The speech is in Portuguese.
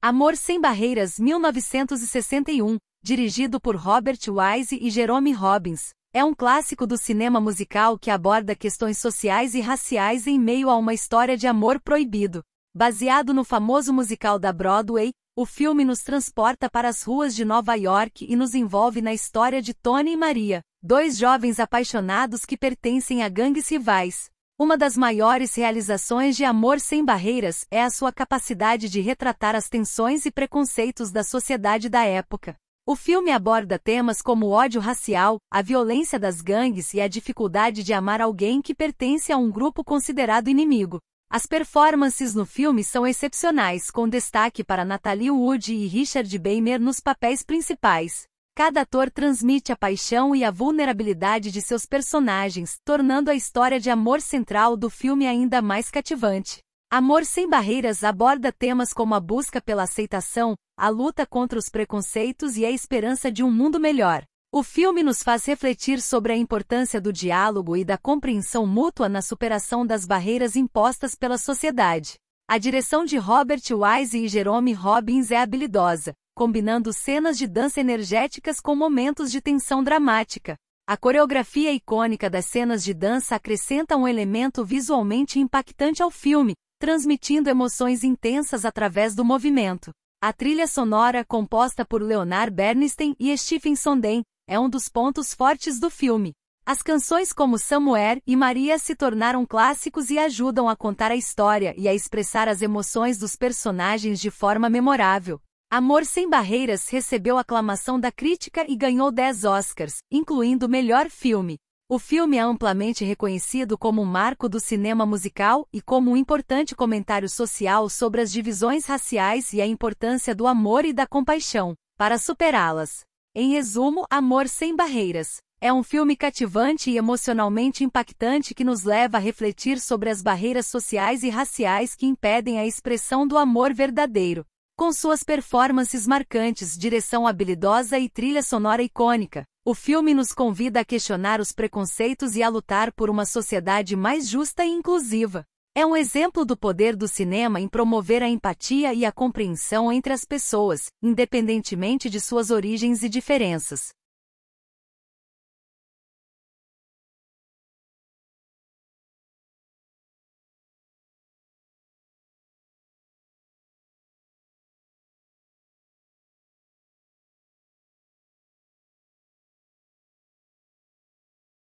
Amor Sem Barreiras 1961, dirigido por Robert Wise e Jerome Robbins, é um clássico do cinema musical que aborda questões sociais e raciais em meio a uma história de amor proibido. Baseado no famoso musical da Broadway, o filme nos transporta para as ruas de Nova York e nos envolve na história de Tony e Maria, dois jovens apaixonados que pertencem a gangues rivais. Uma das maiores realizações de Amor Sem Barreiras é a sua capacidade de retratar as tensões e preconceitos da sociedade da época. O filme aborda temas como o ódio racial, a violência das gangues e a dificuldade de amar alguém que pertence a um grupo considerado inimigo. As performances no filme são excepcionais, com destaque para Natalie Wood e Richard Beymer nos papéis principais. Cada ator transmite a paixão e a vulnerabilidade de seus personagens, tornando a história de amor central do filme ainda mais cativante. Amor Sem Barreiras aborda temas como a busca pela aceitação, a luta contra os preconceitos e a esperança de um mundo melhor. O filme nos faz refletir sobre a importância do diálogo e da compreensão mútua na superação das barreiras impostas pela sociedade. A direção de Robert Wise e Jerome Robbins é habilidosa, combinando cenas de dança energéticas com momentos de tensão dramática. A coreografia icônica das cenas de dança acrescenta um elemento visualmente impactante ao filme, transmitindo emoções intensas através do movimento. A trilha sonora, composta por Leonard Bernstein e Stephen Sondheim, é um dos pontos fortes do filme. As canções como Samuel e Maria se tornaram clássicos e ajudam a contar a história e a expressar as emoções dos personagens de forma memorável. Amor Sem Barreiras recebeu aclamação da crítica e ganhou 10 Oscars, incluindo melhor filme. O filme é amplamente reconhecido como um marco do cinema musical e como um importante comentário social sobre as divisões raciais e a importância do amor e da compaixão para superá-las. Em resumo, Amor Sem Barreiras é um filme cativante e emocionalmente impactante que nos leva a refletir sobre as barreiras sociais e raciais que impedem a expressão do amor verdadeiro. Com suas performances marcantes, direção habilidosa e trilha sonora icônica, o filme nos convida a questionar os preconceitos e a lutar por uma sociedade mais justa e inclusiva. É um exemplo do poder do cinema em promover a empatia e a compreensão entre as pessoas, independentemente de suas origens e diferenças.